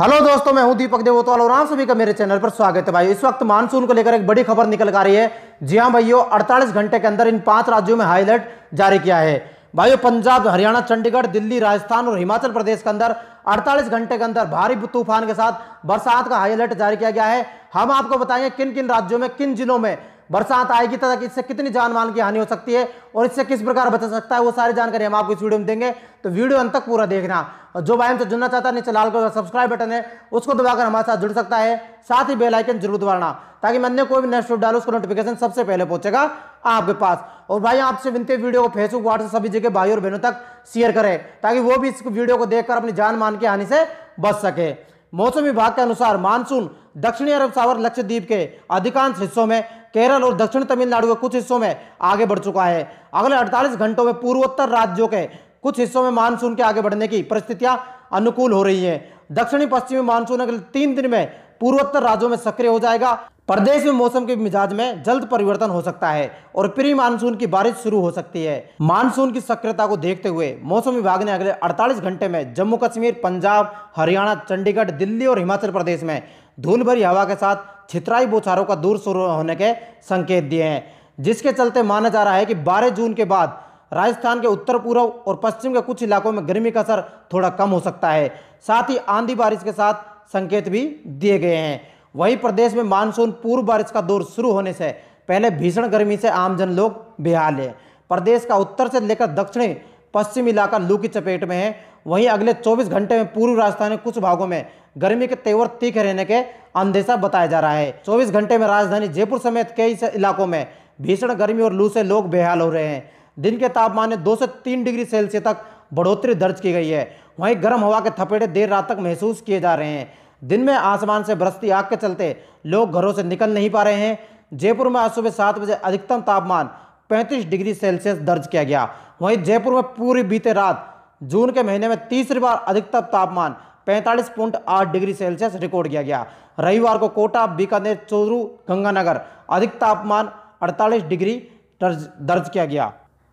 hello दोस्तों मैं हूं दीपक देवोतवाल और आप सभी का मेरे चैनल पर स्वागत है भाई इस वक्त मानसून को लेकर एक बड़ी खबर निकल आ रही है जी हां भाइयों 48 घंटे के अंदर इन पांच राज्यों में हाई अलर्ट जारी किया है भाइयों पंजाब हरियाणा चंडीगढ़ दिल्ली राजस्थान और हिमाचल प्रदेश के अंदर 48 घंटे के अंदर भारी तूफान के साथ बरसात का हाई अलर्ट जारी किया गया है हम आपको बताएंगे किन किन राज्यों में किन जिलों में बरसात आएगी तथा इससे कितनी जान माल की हानि हो सकती है और इससे किस प्रकार बचा सकता है वो सारी जानकारी हम आपको इस वीडियो में देंगे तो वीडियो अंत तक पूरा देखना और जो भाई हमसे जुड़ना चाहता है नीचे लाल कलर का सब्सक्राइब बटन है उसको दबाकर हमारे साथ जुड़ सकता है साथ ही बेलाइकन जरूर दबाना ताकि मैंने कोई भी नेक्स्ट डालो उसको नोटिफिकेशन सबसे पहले पहुंचेगा आपके पास और भाई आपसे विनती है वीडियो को फेसबुक व्हाट्सएप सभी जगह भाई और बहनों तक शेयर करें ताकि वो भी इस वीडियो को देखकर अपनी जान मान की हानि से बच सके मौसम विभाग के अनुसार मानसून दक्षिणी अरब सागर लक्षद्वीप के अधिकांश हिस्सों में केरल और दक्षिण तमिलनाडु के कुछ हिस्सों में आगे बढ़ चुका है अगले 48 घंटों में पूर्वोत्तर राज्यों के कुछ हिस्सों में मानसून के आगे बढ़ने की परिस्थितियां अनुकूल हो रही हैं दक्षिणी पश्चिमी मानसून अगले तीन दिन में पूर्वोत्तर राज्यों में सक्रिय हो जाएगा प्रदेश में मौसम के मिजाज में जल्द परिवर्तन हो सकता है और प्री मानसून की बारिश शुरू हो सकती है मानसून की सक्रियता को देखते हुए मौसम विभाग ने अगले 48 घंटे में जम्मू कश्मीर पंजाब हरियाणा चंडीगढ़ दिल्ली और हिमाचल प्रदेश में धूल भरी हवा के साथ छितराई बोछारों का दूर शुरू होने के संकेत दिए हैं जिसके चलते माना जा रहा है कि 12 जून के बाद राजस्थान के उत्तर पूर्व और पश्चिम के कुछ इलाकों में गर्मी का असर थोड़ा कम हो सकता है साथ ही आंधी बारिश के साथ संकेत भी दिए गए हैं वहीं प्रदेश में मानसून पूर्व बारिश का दौर शुरू होने से पहले भीषण गर्मी से आमजन लोग बेहाल हैं प्रदेश का उत्तर से लेकर दक्षिणी पश्चिमी इलाका लू की चपेट में है वहीं अगले 24 घंटे में पूर्व राजस्थान के कुछ भागों में गर्मी के तेवर तीखे रहने के अंदेशा बताया जा रहा है 24 घंटे में राजधानी जयपुर समेत कई इलाकों में भीषण गर्मी और लू से लोग बेहाल हो रहे हैं दिन के तापमान में दो से तीन डिग्री सेल्सियस तक बढ़ोतरी दर्ज की गई है वहीं गर्म हवा के थपेड़े देर रात तक महसूस किए जा रहे हैं दिन में आसमान से बरसती आग के चलते लोग घरों से निकल नहीं पा रहे हैं जयपुर में आज सुबह सात बजे अधिकतम तापमान 35 डिग्री सेल्सियस दर्ज किया गया वहीं जयपुर में पूरी बीते रात जून के महीने में तीसरी बार अधिकतम तापमान 45.8 डिग्री सेल्सियस रिकॉर्ड किया गया रविवार को कोटा बीकानेर चोरू गंगानगर अधिक तापमान 48 डिग्री दर्ज दर्ज किया गया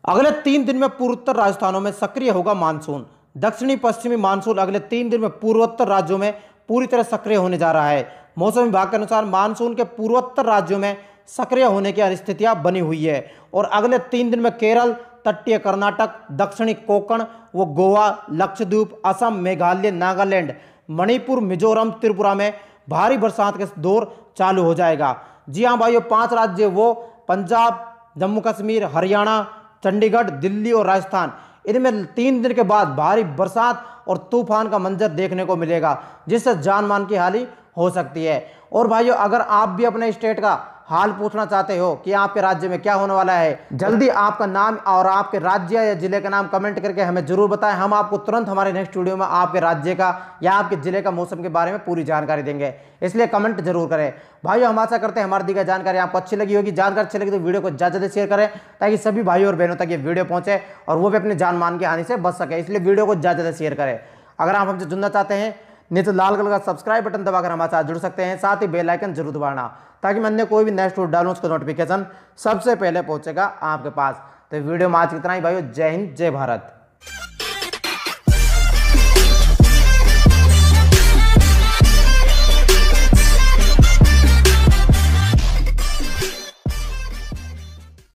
अगले तीन दिन में पूर्वोत्तर राजस्थानों में सक्रिय होगा मानसून दक्षिणी पश्चिमी मानसून अगले तीन दिन में पूर्वोत्तर राज्यों में पूरी तरह सक्रिय होने जा रहा है मौसम विभाग के अनुसार मानसून के पूर्वोत्तर राज्यों में सक्रिय होने की स्थितियां बनी हुई है और अगले तीन दिन में केरल तटीय कर्नाटक दक्षिणी कोकण व गोवा लक्षद्वीप असम मेघालय नागालैंड मणिपुर मिजोरम त्रिपुरा में भारी बरसात का दौर चालू हो जाएगा जी हाँ भाइयों पांच राज्य वो पंजाब जम्मू कश्मीर हरियाणा चंडीगढ़ दिल्ली और राजस्थान इनमें तीन दिन के बाद भारी बरसात और तूफान का मंजर देखने को मिलेगा जिससे जान मान की हानि हो सकती है और भाइयों अगर आप भी अपने स्टेट का हाल पूछना चाहते हो कि आपके राज्य में क्या होने वाला है जल्दी आपका नाम और आपके राज्य या जिले का नाम कमेंट करके हमें जरूर बताएं हम आपको तुरंत हमारे नेक्स्ट वीडियो में आपके राज्य का या आपके जिले का मौसम के बारे में पूरी जानकारी देंगे इसलिए कमेंट जरूर करें भाइयों हम आशा करते हैं हमारी दी जानकारी आपको अच्छी लगी होगी जानकारी अच्छी लगी तो वीडियो को ज़्यादा ज़्यादा शेयर करें ताकि सभी भाइयों और बहनों तक ये वीडियो पहुंचे और वो भी अपने जान मान के हानि से बच सके इसलिए वीडियो को ज़्यादा ज़्यादा शेयर करें अगर आप हमसे जुड़ना चाहते हैं नीचे तो लाल कलर का सब्सक्राइब बटन दबाकर हमारे साथ जुड़ सकते हैं साथ ही बेल आइकन जरूर दबाना ताकि मैं कोई भी नेक्स्ट डालू उसका नोटिफिकेशन सबसे पहले पहुंचेगा आपके पास तो वीडियो में आज कितना ही भाई जय हिंद जय भारत